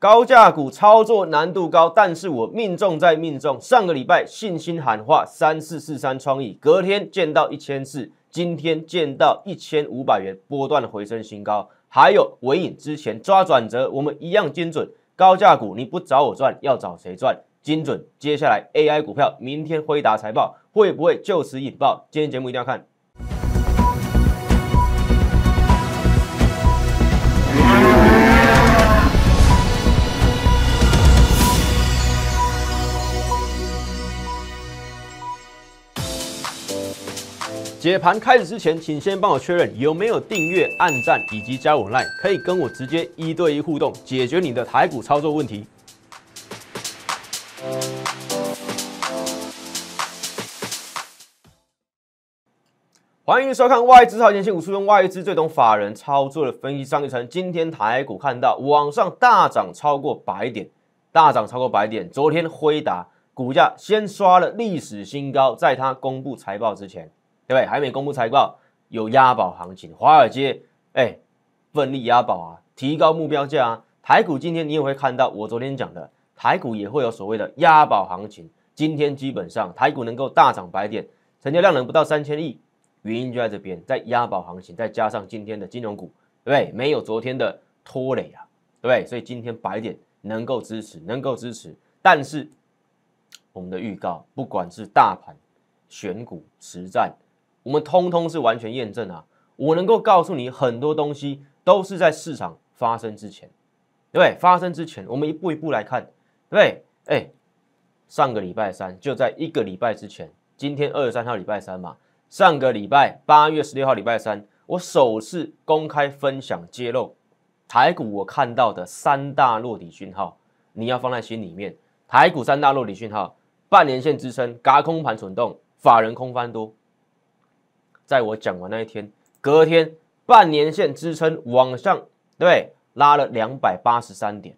高价股操作难度高，但是我命中在命中。上个礼拜信心喊话三四四三创意，隔天见到一千四，今天见到一千五百元，波段的回升新高。还有尾影之前抓转折，我们一样精准。高价股你不找我赚，要找谁赚？精准。接下来 AI 股票明天辉达财报会不会就此引爆？今天节目一定要看。解盘开始之前，请先帮我确认有没有订阅、按赞以及加我 Line，可以跟我直接一对一互动，解决你的台股操作问题。欢迎收看外资超前新股术，用外资最懂法人操作的分析。张玉成，今天台股看到网上大涨超过百点，大涨超过百点。昨天辉达股价先刷了历史新高，在它公布财报之前。对不对？公布财报，有押宝行情。华尔街哎，奋力押宝啊，提高目标价啊。台股今天你也会看到，我昨天讲的台股也会有所谓的押宝行情。今天基本上台股能够大涨白点，成交量能不到三千亿，原因就在这边，在押宝行情，再加上今天的金融股，对不对？没有昨天的拖累啊，对不对？所以今天白点能够支持，能够支持。但是我们的预告，不管是大盘选股实战。我们通通是完全验证啊！我能够告诉你，很多东西都是在市场发生之前，对不对？发生之前，我们一步一步来看，对不对？哎，上个礼拜三，就在一个礼拜之前，今天二十三号礼拜三嘛，上个礼拜八月十六号礼拜三，我首次公开分享揭露台股我看到的三大落底讯号，你要放在心里面。台股三大落底讯号：半年线支撑、轧空盘蠢动、法人空翻多。在我讲完那一天，隔天半年线支撑往上，对拉了两百八十三点，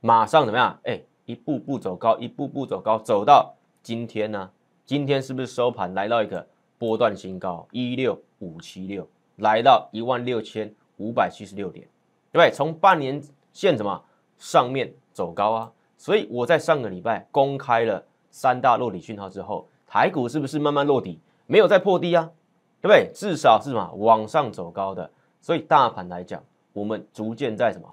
马上怎么样？哎，一步步走高，一步步走高，走到今天呢？今天是不是收盘来到一个波段新高一六五七六，来到一万六千五百七十六点，对对？从半年线什么上面走高啊？所以我在上个礼拜公开了三大落底讯号之后，台股是不是慢慢落底？没有再破低啊？对不对？至少是什么往上走高的，所以大盘来讲，我们逐渐在什么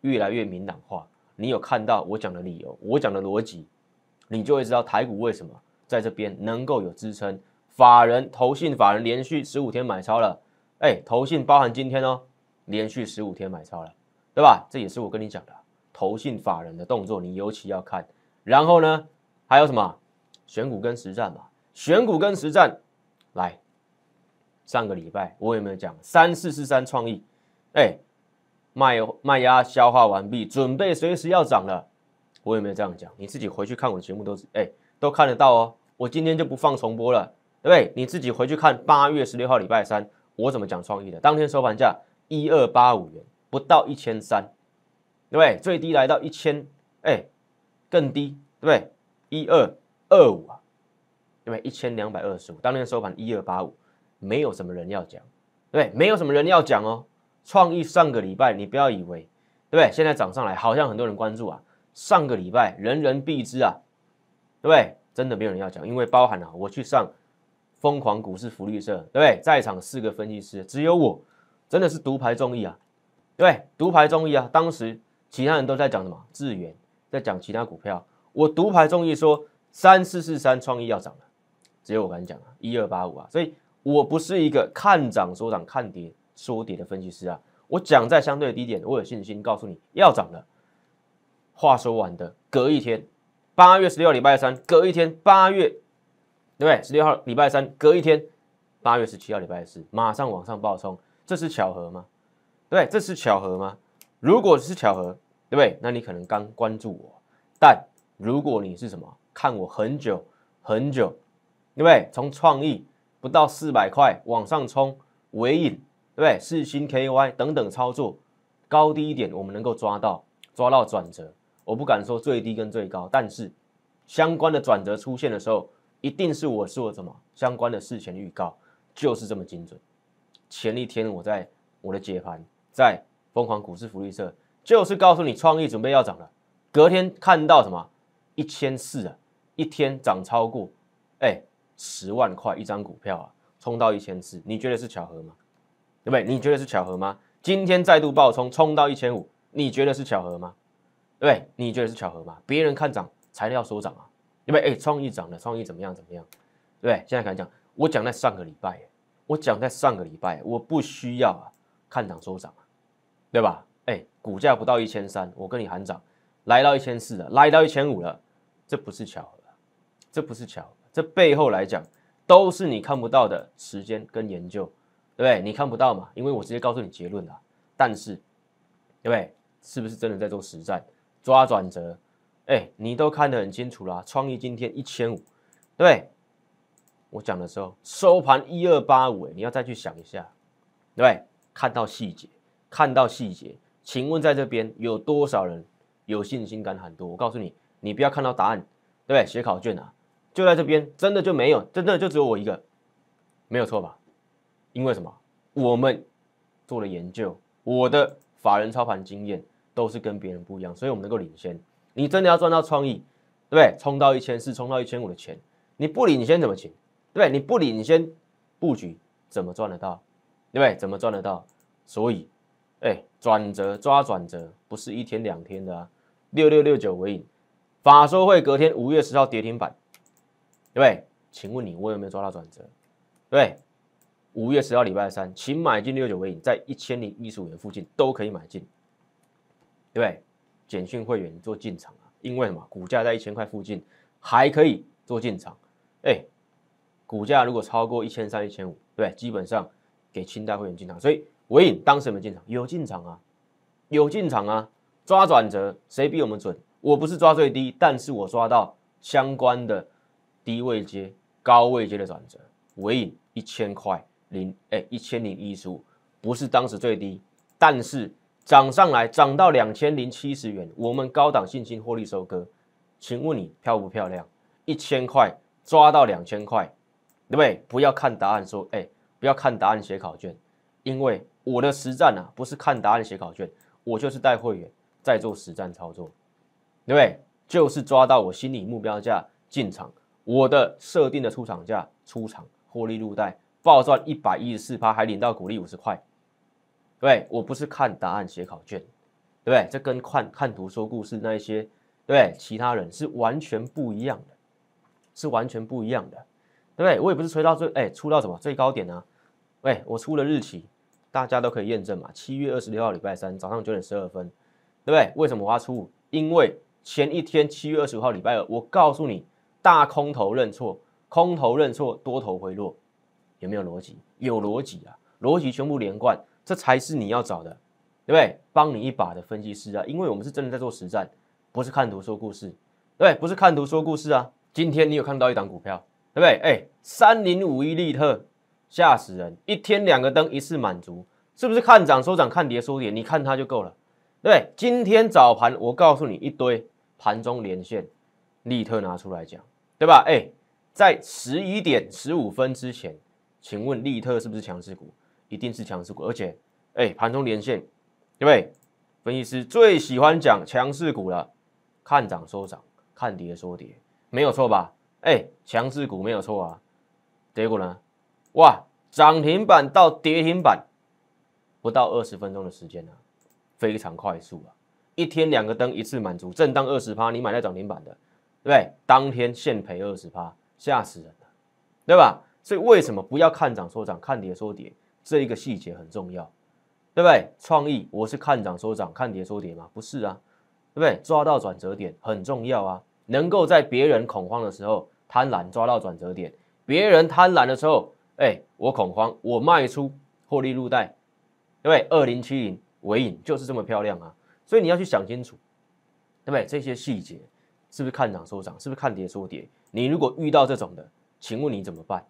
越来越明朗化。你有看到我讲的理由，我讲的逻辑，你就会知道台股为什么在这边能够有支撑。法人、投信法人连续十五天买超了，哎，投信包含今天哦，连续十五天买超了，对吧？这也是我跟你讲的投信法人的动作，你尤其要看。然后呢，还有什么选股跟实战嘛？选股跟实战来。上个礼拜我有没有讲三四四三创意？哎，卖卖压消化完毕，准备随时要涨了。我有没有这样讲？你自己回去看我的节目都是哎都看得到哦。我今天就不放重播了，对不对？你自己回去看八月十六号礼拜三我怎么讲创意的？当天收盘价一二八五元，不到一千三，对不对？最低来到一千哎更低，对不对？一二二五啊，不对？一千两百二十五，当天收盘一二八五。没有什么人要讲，对对？没有什么人要讲哦。创意上个礼拜你不要以为，对不对？现在涨上来好像很多人关注啊。上个礼拜人人必知啊，对不对？真的没有人要讲，因为包含了我去上疯狂股市福利社，对不对？在场四个分析师只有我，真的是独排众议啊，对对？独排众议啊。当时其他人都在讲什么？智远在讲其他股票，我独排众议说三四四三创意要涨了，只有我敢讲啊，一二八五啊，所以。我不是一个看涨说涨、看跌说跌的分析师啊！我讲在相对低点，我有信心告诉你要涨了。话说完的隔一天，八月十六号礼拜三，隔一天八月，对不对？十六号礼拜三隔一天八月十七号礼拜四，马上往上暴冲，这是巧合吗？对，这是巧合吗？如果是巧合，对不对？那你可能刚关注我，但如果你是什么看我很久很久，对不对？从创意。不到四百块往上冲，尾影对不对？四星 K Y 等等操作，高低点我们能够抓到，抓到转折。我不敢说最低跟最高，但是相关的转折出现的时候，一定是我做什么相关的事前预告，就是这么精准。前一天我在我的解盘，在疯狂股市福利社，就是告诉你创意准备要涨了。隔天看到什么一千四啊，一天涨超过哎。十万块一张股票啊，冲到一千四，你觉得是巧合吗？对不对？你觉得是巧合吗？今天再度爆冲，冲到一千五，你觉得是巧合吗？对不对？你觉得是巧合吗？别人看涨，材料收涨啊，对不对？哎，创意涨了，创意怎么样怎么样？对不对？现在敢讲，我讲在上个礼拜，我讲在上个礼拜，我不需要啊，看涨收涨，对吧？哎，股价不到一千三，我跟你喊涨，来到一千四了，来到一千五了，这不是巧合，这不是巧。这背后来讲，都是你看不到的时间跟研究，对不对？你看不到嘛，因为我直接告诉你结论啦。但是，对不对？是不是真的在做实战抓转折？哎，你都看得很清楚啦。创意今天一千五，对不我讲的时候收盘一二八五，你要再去想一下，对不看到细节，看到细节。请问在这边有多少人有信心感很多？我告诉你，你不要看到答案，对不对？写考卷啊。就在这边，真的就没有，真的就只有我一个，没有错吧？因为什么？我们做了研究，我的法人操盘经验都是跟别人不一样，所以我们能够领先。你真的要赚到创意，对不对？冲到一千四，冲到一千五的钱，你不领先怎么行？对不对？你不领先布局怎么赚得到？对不对？怎么赚得到？所以，哎，转折抓转折不是一天两天的啊！六六六九为引，法说会隔天五月十号跌停板。对不对？请问你我有没有抓到转折？对，五月十号礼拜三，请买进六九尾影，在一千零一十五元附近都可以买进，对不对？简讯会员做进场啊，因为什么？股价在一千块附近还可以做进场。哎，股价如果超过一千三、一千五，对，基本上给清代会员进场。所以尾影当时有没有进场？有进场啊，有进场啊，抓转折，谁比我们准？我不是抓最低，但是我抓到相关的。低位接，高位接的转折，尾影一千块零，哎，一千零一十五，不是当时最低，但是涨上来涨到两千零七十元，我们高档信心获利收割，请问你漂不漂亮？一千块抓到两千块，对不对？不要看答案说，哎，不要看答案写考卷，因为我的实战啊，不是看答案写考卷，我就是带会员在做实战操作，对不对？就是抓到我心里目标价进场。我的设定的出厂价，出厂获利入袋，暴赚一百一十四趴，还领到股利五十块。对，我不是看答案写考卷，对不对？这跟看看图说故事那一些，对其他人是完全不一样的，是完全不一样的，对不对？我也不是吹到最，哎，出到什么最高点呢？喂，我出了日期大家都可以验证嘛，七月二十六号礼拜三早上九点十二分，对不对？为什么我要出？因为前一天七月二十五号礼拜二，我告诉你。大空头认错，空头认错，多头回落，有没有逻辑？有逻辑啊，逻辑全部连贯，这才是你要找的，对不对？帮你一把的分析师啊，因为我们是真的在做实战，不是看图说故事，对不对？不是看图说故事啊。今天你有看到一档股票，对不对？哎，三零五一利特，吓死人，一天两个灯，一次满足，是不是看涨收涨，看跌收跌？你看它就够了，对。今天早盘我告诉你一堆盘中连线，立特拿出来讲。对吧？哎，在十一点十五分之前，请问力特是不是强势股？一定是强势股，而且哎，盘中连线，对不对？分析师最喜欢讲强势股了，看涨说涨，看跌说跌，没有错吧？哎，强势股没有错啊。结果呢？哇，涨停板到跌停板不到二十分钟的时间呢，非常快速啊！一天两个灯一次满足，震荡二十趴，你买在涨停板的。对不对？当天现赔二十趴，吓死人了，对吧？所以为什么不要看涨说涨，看跌说跌？这一个细节很重要，对不对？创意我是看涨说涨，看跌说跌吗？不是啊，对不对？抓到转折点很重要啊，能够在别人恐慌的时候贪婪抓到转折点，别人贪婪的时候，哎，我恐慌，我卖出获利入袋，对不对？二零七零尾影就是这么漂亮啊，所以你要去想清楚，对不对？这些细节。是不是看涨说涨，是不是看跌说跌？你如果遇到这种的，请问你怎么办？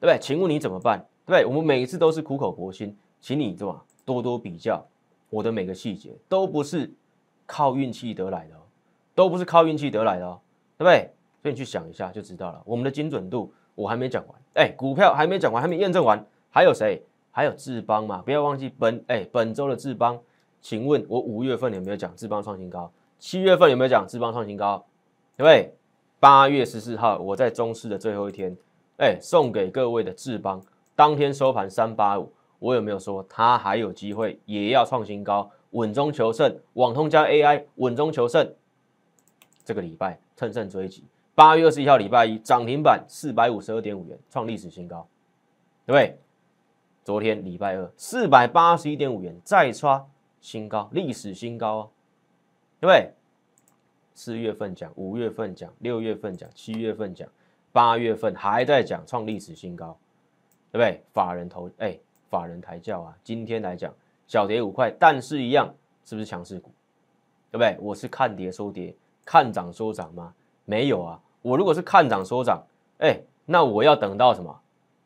对不对？请问你怎么办？对不对？我们每一次都是苦口婆心，请你什么多多比较，我的每个细节都不是靠运气得来的，哦，都不是靠运气得来的，哦，对不对？所以你去想一下就知道了。我们的精准度我还没讲完，哎，股票还没讲完，还没验证完，还有谁？还有智邦吗？不要忘记本哎本周的智邦，请问我五月份有没有讲智邦创新高？七月份有没有讲智邦创新高？不对？八月十四号我在中市的最后一天，哎，送给各位的智邦当天收盘三八五，我有没有说它还有机会也要创新高，稳中求胜，网通加 AI 稳中求胜，这个礼拜趁胜追击，八月二十一号礼拜一涨停板四百五十二点五元创历史新高，对不对？昨天礼拜二四百八十一点五元再刷新高，历史新高哦，对不对？四月份讲，五月份讲，六月份讲，七月份讲，八月份还在讲，创历史新高，对不对？法人投哎，法人抬轿啊！今天来讲小跌五块，但是一样是不是强势股？对不对？我是看跌收跌，看涨收涨吗？没有啊！我如果是看涨收涨，哎，那我要等到什么？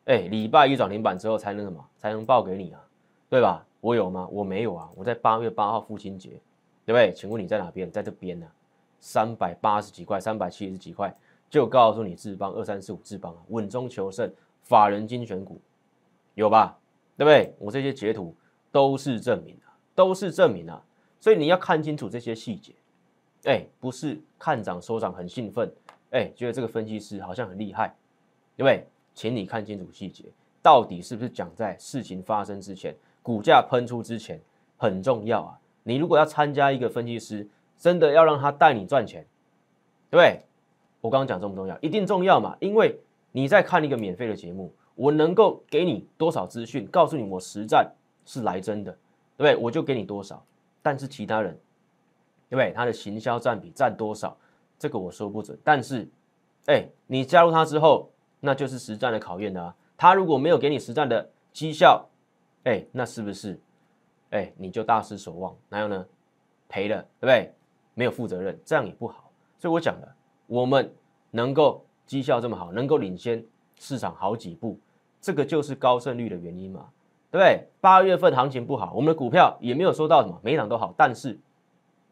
哎，礼拜一涨停板之后才能什么才能报给你啊？对吧？我有吗？我没有啊！我在八月八号父亲节，对不对？请问你在哪边？在这边呢？三百八十几块，三百七十几块，就告诉你智邦二三四五智邦啊，稳中求胜，法人精选股有吧？对不对？我这些截图都是证明的，都是证明啊！所以你要看清楚这些细节，哎，不是看涨收涨很兴奋，哎，觉得这个分析师好像很厉害，对不对？请你看清楚细节，到底是不是讲在事情发生之前，股价喷出之前很重要啊！你如果要参加一个分析师。真的要让他带你赚钱，对不对？我刚刚讲重不重要？一定重要嘛，因为你在看一个免费的节目，我能够给你多少资讯，告诉你我实战是来真的，对不对？我就给你多少。但是其他人，对不对？他的行销占比占多少？这个我说不准。但是，哎，你加入他之后，那就是实战的考验啊。他如果没有给你实战的绩效，哎，那是不是？哎，你就大失所望？然有呢？赔了，对不对？没有负责任，这样也不好。所以我讲了，我们能够绩效这么好，能够领先市场好几步，这个就是高胜率的原因嘛，对不对？八月份行情不好，我们的股票也没有收到什么每场都好，但是，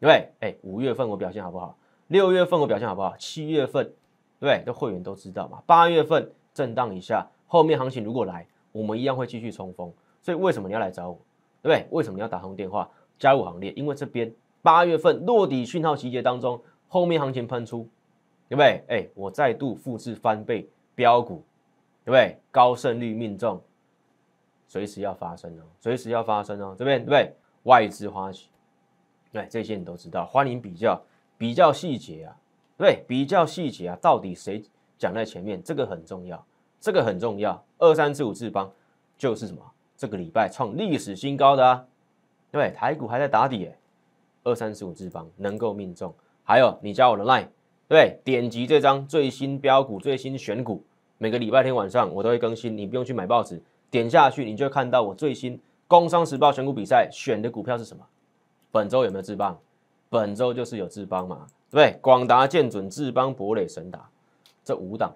对不对？哎，五月份我表现好不好？六月份我表现好不好？七月份，对不的会员都知道嘛。八月份震荡一下，后面行情如果来，我们一样会继续冲锋。所以为什么你要来找我，对不对？为什么你要打通电话加入行列？因为这边。八月份落底讯号集结当中，后面行情喷出，对不对？哎，我再度复制翻倍标股，对不对？高胜率命中，随时要发生哦，随时要发生哦，这边对不对？外资花旗，对，这些你都知道，欢迎比较，比较细节啊，对，比较细节啊，到底谁讲在前面？这个很重要，这个很重要。二三四五治邦就是什么？这个礼拜创历史新高的啊，对，台股还在打底哎。二三十五次方能够命中，还有你加我的 line，对，点击这张最新标股、最新选股，每个礼拜天晚上我都会更新，你不用去买报纸，点下去你就看到我最新《工商时报》选股比赛选的股票是什么。本周有没有自帮？本周就是有自帮嘛，对不对？广达、建准、智邦、博磊、神达，这五档，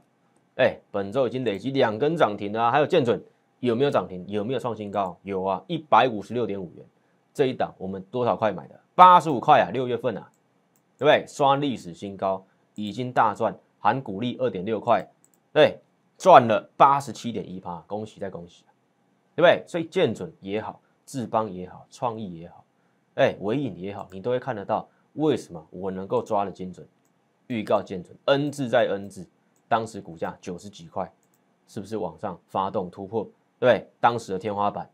哎，本周已经累积两根涨停啊！还有建准有没有涨停？有没有创新高？有啊，一百五十六点五元，这一档我们多少块买的？八十五块啊，六月份啊，对不对？刷历史新高，已经大赚，含股利二点六块，对，赚了八十七点一八，恭喜再恭喜，对不对？所以剑准也好，智邦也好，创意也好，哎，尾影也好，你都会看得到，为什么我能够抓的精准？预告剑准 N 字再 N 字，当时股价九十几块，是不是往上发动突破？对，当时的天花板，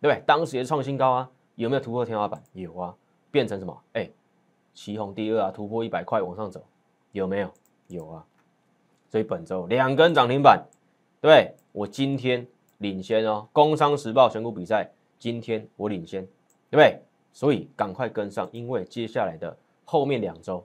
对不对？当时也是创新高啊，有没有突破天花板？有啊。变成什么？哎，旗宏第二啊，突破一百块往上走，有没有？有啊。所以本周两根涨停板，对不我今天领先哦，工商时报选股比赛，今天我领先，对不对？所以赶快跟上，因为接下来的后面两周，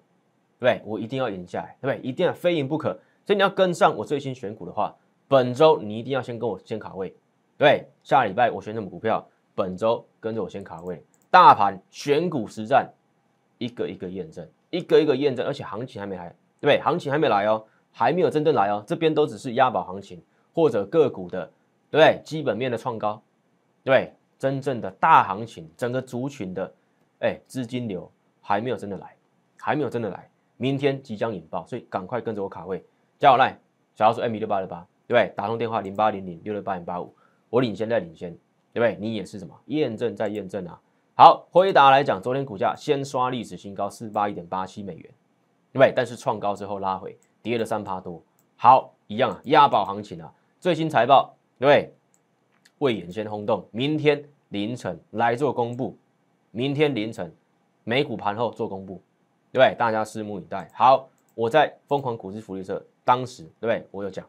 对不对？我一定要赢下来，对不对？一定要非赢不可。所以你要跟上我最新选股的话，本周你一定要先跟我先卡位，对，下礼拜我选什么股票，本周跟着我先卡位。大盘选股实战，一个一个验证，一个一个验证，而且行情还没来，对不对？行情还没来哦，还没有真正来哦，这边都只是押宝行情或者个股的，对对？基本面的创高，对，真正的大行情，整个族群的，哎，资金流还没有真的来，还没有真的来，明天即将引爆，所以赶快跟着我卡位，加我来，小老鼠 M 六八六八，对不对？打通电话零八零零六六八零八五，我领先在领先，对不对？你也是什么验证在验证啊？好，回答来讲，昨天股价先刷历史新高，四八一点八七美元，对，但是创高之后拉回，跌了三趴多。好，一样啊，押宝行情啊，最新财报对，未演先轰动，明天凌晨来做公布，明天凌晨美股盘后做公布，对不对？大家拭目以待。好，我在疯狂股市福利社当时对不对？我有讲，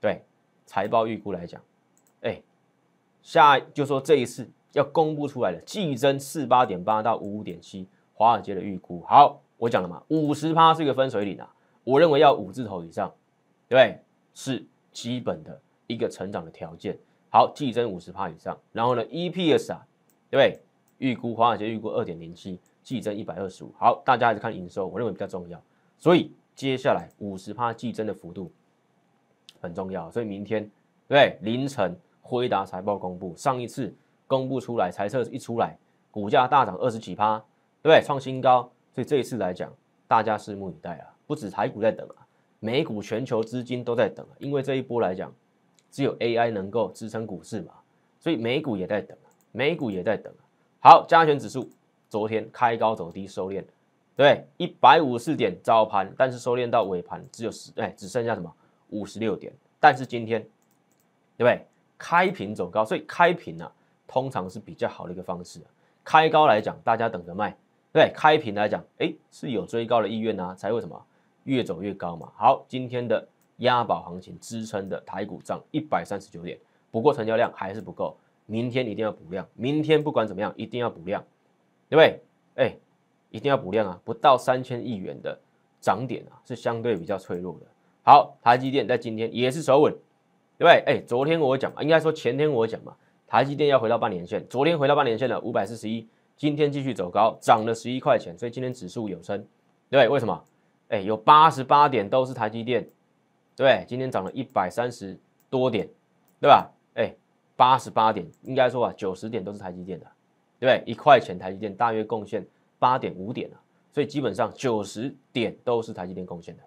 对，财报预估来讲，哎，下就说这一次。要公布出来的，季增四八点八到五五点七，华尔街的预估。好，我讲了嘛，五十趴是一个分水岭啊，我认为要五字头以上，对不对？是基本的一个成长的条件。好，季增五十趴以上，然后呢，EPS 啊，对不对？预估华尔街预估二点零七，季增一百二十五。好，大家还是看营收，我认为比较重要。所以接下来五十趴季增的幅度很重要。所以明天对对？凌晨辉达财报公布，上一次。公布出来，财测一出来，股价大涨二十几趴，对不对？创新高。所以这一次来讲，大家拭目以待啊！不止台股在等啊，美股全球资金都在等啊。因为这一波来讲，只有 AI 能够支撑股市嘛，所以美股也在等啊，美股也在等啊。好，加权指数昨天开高走低收敛，对一百五四点早盘，但是收练到尾盘只有十哎，只剩下什么五十六点。但是今天对不对？开平走高，所以开平啊。通常是比较好的一个方式。开高来讲，大家等着卖，对；开平来讲，哎，是有追高的意愿呐，才会什么越走越高嘛。好，今天的押宝行情支撑的台股涨一百三十九点，不过成交量还是不够，明天一定要补量。明天不管怎么样，一定要补量，对不对？哎，一定要补量啊！不到三千亿元的涨点啊，是相对比较脆弱的。好，台积电在今天也是首稳，对不对？哎，昨天我讲嘛，应该说前天我讲嘛。台积电要回到半年线，昨天回到半年线了五百四十一，今天继续走高，涨了十一块钱，所以今天指数有升，对为什么？哎，有八十八点都是台积电，对今天涨了一百三十多点，对吧？哎，八十八点应该说啊九十点都是台积电的，对对？一块钱台积电大约贡献八点五点啊，所以基本上九十点都是台积电贡献的，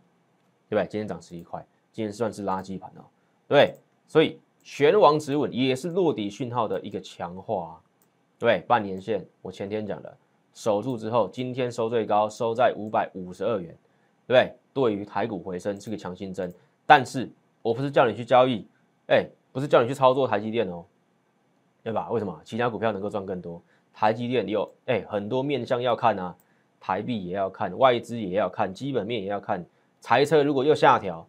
对不对？今天涨十一块，今天算是垃圾盘哦，对，所以。全王止稳也是落底讯号的一个强化，啊，对，半年线我前天讲的守住之后，今天收最高收在五百五十二元，对对？对于台股回升是个强心针。但是我不是叫你去交易，哎，不是叫你去操作台积电哦，对吧？为什么？其他股票能够赚更多，台积电有哎很多面向要看啊，台币也要看，外资也要看，基本面也要看，财测如果又下调，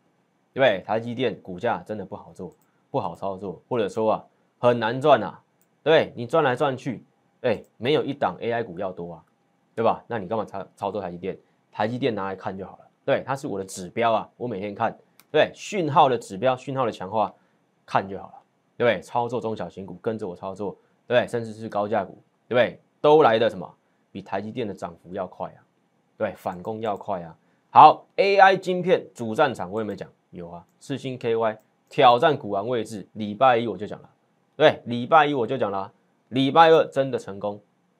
对不对？台积电股价真的不好做。不好操作，或者说啊很难赚呐，对你赚来赚去，哎，没有一档 AI 股要多啊，对吧？那你干嘛操操作台积电？台积电拿来看就好了，对，它是我的指标啊，我每天看，对，讯号的指标，讯号的强化，看就好了，对不对？操作中小型股，跟着我操作，对，甚至是高价股，对不对？都来的什么？比台积电的涨幅要快啊，对，反攻要快啊。好，AI 晶片主战场我有没有讲？有啊，四星 KY。挑战股王位置，礼拜一我就讲了，对，礼拜一我就讲了，礼拜二真的成功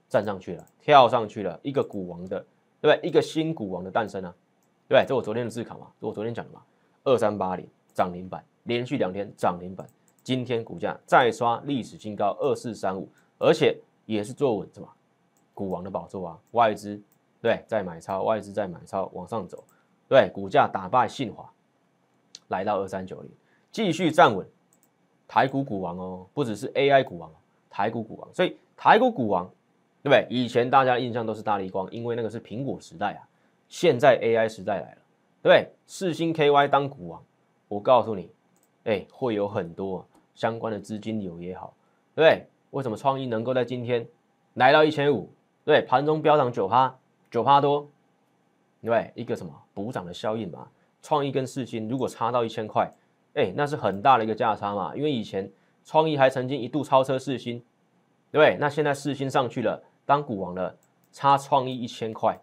站上去了，跳上去了一个股王的，对对？一个新股王的诞生啊，对对？这我昨天的自考嘛，这我昨天讲的嘛，二三八零涨停板，连续两天涨停板，今天股价再刷历史新高二四三五，而且也是坐稳什么股王的宝座啊，外资对在买超，外资在买超往上走，对股价打败信华，来到二三九零。继续站稳，台股股王哦，不只是 AI 股王，台股股王。所以台股股王，对不对？以前大家的印象都是大力光，因为那个是苹果时代啊。现在 AI 时代来了，对不对？四星 KY 当股王，我告诉你，哎，会有很多相关的资金流也好，对不对？为什么创意能够在今天来到一千五？对，盘中飙涨九趴，九趴多，对，一个什么补涨的效应嘛？创意跟四星如果差到一千块。哎，那是很大的一个价差嘛，因为以前创意还曾经一度超车四星，对不对？那现在四星上去了，当股王了，差创意一千块，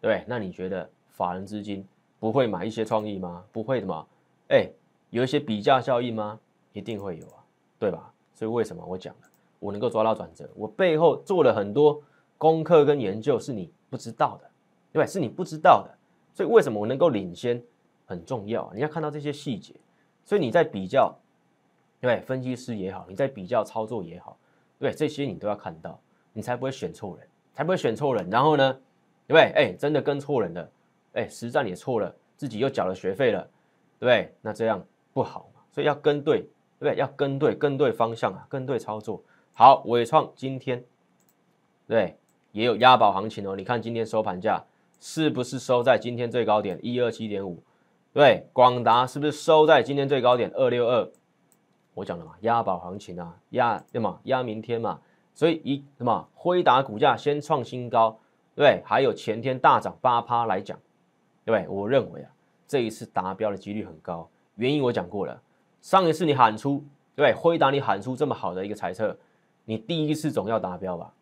对对？那你觉得法人资金不会买一些创意吗？不会的嘛？哎，有一些比价效应吗？一定会有啊，对吧？所以为什么我讲了，我能够抓到转折，我背后做了很多功课跟研究，是你不知道的，对，是你不知道的。所以为什么我能够领先，很重要啊，你要看到这些细节。所以你在比较，对对？分析师也好，你在比较操作也好，对对？这些你都要看到，你才不会选错人，才不会选错人。然后呢，对不对？哎，真的跟错人了，哎，实战也错了，自己又缴了学费了，对不对？那这样不好，所以要跟对，对不对？要跟对，跟对方向啊，跟对操作。好，伟创今天，对，也有押宝行情哦。你看今天收盘价是不是收在今天最高点一二七点五？对，广达是不是收在今天最高点二六二？我讲了嘛，押宝行情啊，押对嘛，押明天嘛。所以一什么辉达股价先创新高，对？还有前天大涨八趴来讲，对我认为啊，这一次达标的几率很高。原因我讲过了，上一次你喊出，对辉达你喊出这么好的一个猜测，你第一次总要达标吧？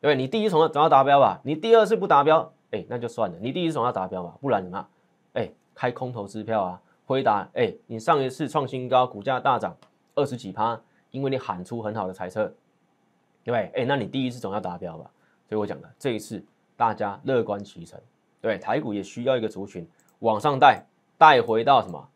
对，你第一总要达标吧？你第二次不达标，哎，那就算了。你第一次总要达标吧？不然怎嘛？开空头支票啊？回答，哎，你上一次创新高，股价大涨二十几趴，因为你喊出很好的猜测，对不对？哎，那你第一次总要达标吧？所以我讲了，这一次大家乐观其成，对台股也需要一个族群往上带，带回到什么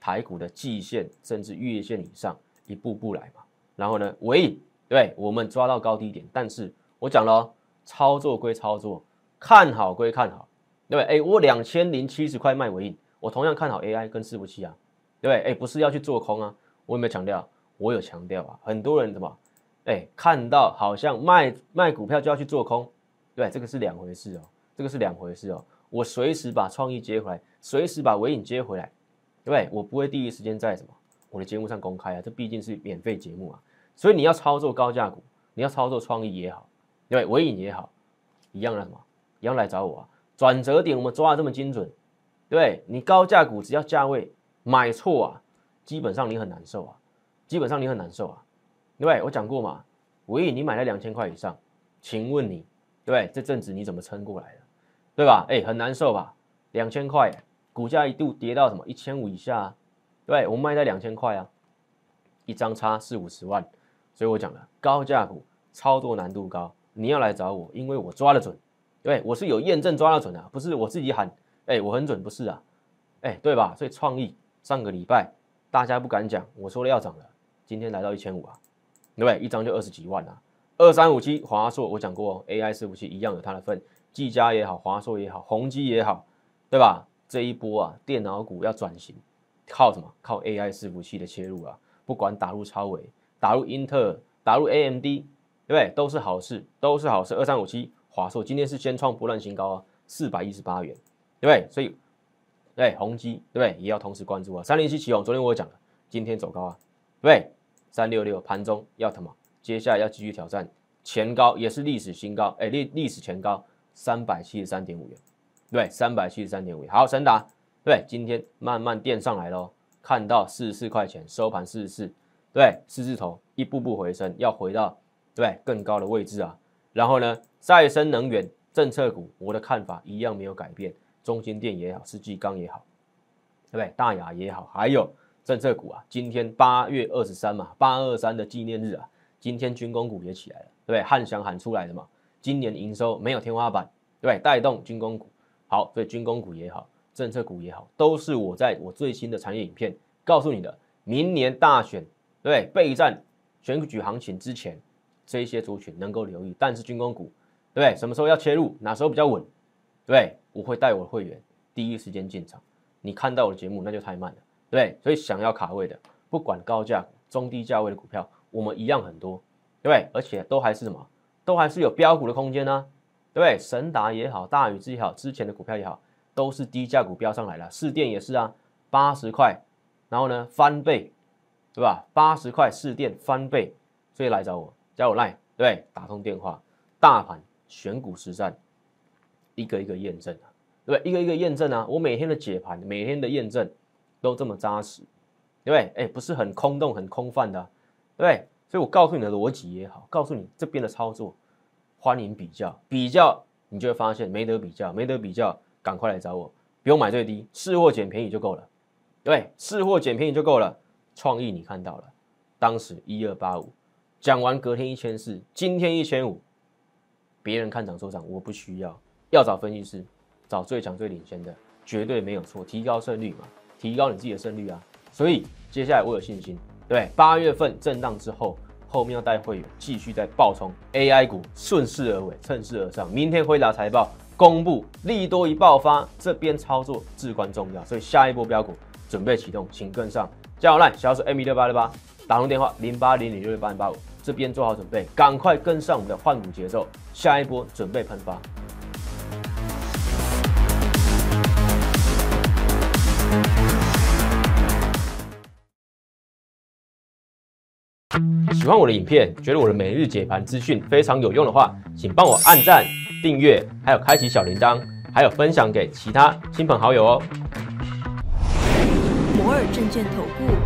台股的季线甚至月线以上，一步步来嘛。然后呢，喂，对，我们抓到高低点，但是我讲了，操作归操作，看好归看好。对不对？哎，我两千零七十块卖尾影，我同样看好 AI 跟伺服器啊，对不对？哎，不是要去做空啊，我有没有强调？我有强调啊。很多人什么？哎，看到好像卖卖股票就要去做空，对，这个是两回事哦，这个是两回事哦。我随时把创意接回来，随时把尾影接回来，对，我不会第一时间在什么我的节目上公开啊，这毕竟是免费节目啊。所以你要操作高价股，你要操作创意也好，对尾影也好，一样的什么，一样来找我啊。转折点我们抓的这么精准，对你高价股只要价位买错啊，基本上你很难受啊，基本上你很难受啊，对我讲过嘛，五亿你买了两千块以上，请问你，对这阵子你怎么撑过来的，对吧？哎，很难受吧？两千块股价一度跌到什么一千五以下，对，我卖在两千块啊，一张差四五十万，所以我讲了，高价股操作难度高，你要来找我，因为我抓得准。对，我是有验证抓得准的，不是我自己喊，哎，我很准，不是啊，哎，对吧？所以创意上个礼拜大家不敢讲，我说了要涨了，今天来到一千五啊，对不对？一张就二十几万了。二三五七华硕，我讲过，AI 伺服器一样有它的份，技嘉也好，华硕也好，宏基也好，对吧？这一波啊，电脑股要转型，靠什么？靠 AI 伺服器的切入啊，不管打入超微，打入英特尔，打入 AMD，对不对？都是好事，都是好事。二三五七。华硕今天是先创波段新高啊，四百一十八元，对不对？所以，对宏基，对不对？也要同时关注啊。三零七起用，昨天我讲了，今天走高啊，对。三六六盘中要什么？接下来要继续挑战前高，也是历史新高，哎，历历史前高三百七十三点五元，对，三百七十三点五。好，神达，对，今天慢慢垫上来喽，看到四十四块钱收盘四十四，对，四字头一步步回升，要回到对更高的位置啊。然后呢，再生能源政策股，我的看法一样没有改变，中心电也好，世纪钢也好，对不对？大雅也好，还有政策股啊，今天八月二十三嘛，八二三的纪念日啊，今天军工股也起来了，对不对？汉翔喊出来的嘛，今年营收没有天花板，对不对？带动军工股好，所以军工股也好，政策股也好，都是我在我最新的产业影片告诉你的，明年大选对备战选举行情之前。这些族群能够留意，但是军工股，对不对？什么时候要切入？哪时候比较稳？对我会带我的会员第一时间进场。你看到我的节目那就太慢了，对对？所以想要卡位的，不管高价、中低价位的股票，我们一样很多，对对？而且都还是什么？都还是有标股的空间呢，对对？神达也好，大禹之好之前的股票也好，都是低价股标上来了。四电也是啊，八十块，然后呢翻倍，对吧？八十块四电翻倍，所以来找我。加我 line，对，打通电话，大盘选股实战，一个一个验证啊，对，一个一个验证啊。我每天的解盘，每天的验证都这么扎实，对不对？哎，不是很空洞、很空泛的，对不对？所以我告诉你的逻辑也好，告诉你这边的操作，欢迎比较，比较，你就会发现没得比较，没得比较，赶快来找我，不用买最低，试货捡便宜就够了，对，试货捡便宜就够了。创意你看到了，当时一二八五。讲完隔天一千四，今天一千五，别人看涨收涨，我不需要，要找分析师，找最强最领先的，绝对没有错，提高胜率嘛，提高你自己的胜率啊。所以接下来我有信心，对八月份震荡之后，后面要带会员继续再暴冲 AI 股，顺势而为，趁势而上。明天辉拿财报公布利多一爆发，这边操作至关重要，所以下一波标股准备启动，请跟上，加油啦，小手 M 一六八六八。打通电话零八零零六六八零八五，这边做好准备，赶快跟上我们的换股节奏，下一波准备喷发。喜欢我的影片，觉得我的每日解盘资讯非常有用的话，请帮我按赞、订阅，还有开启小铃铛，还有分享给其他亲朋好友哦。摩尔证券投顾。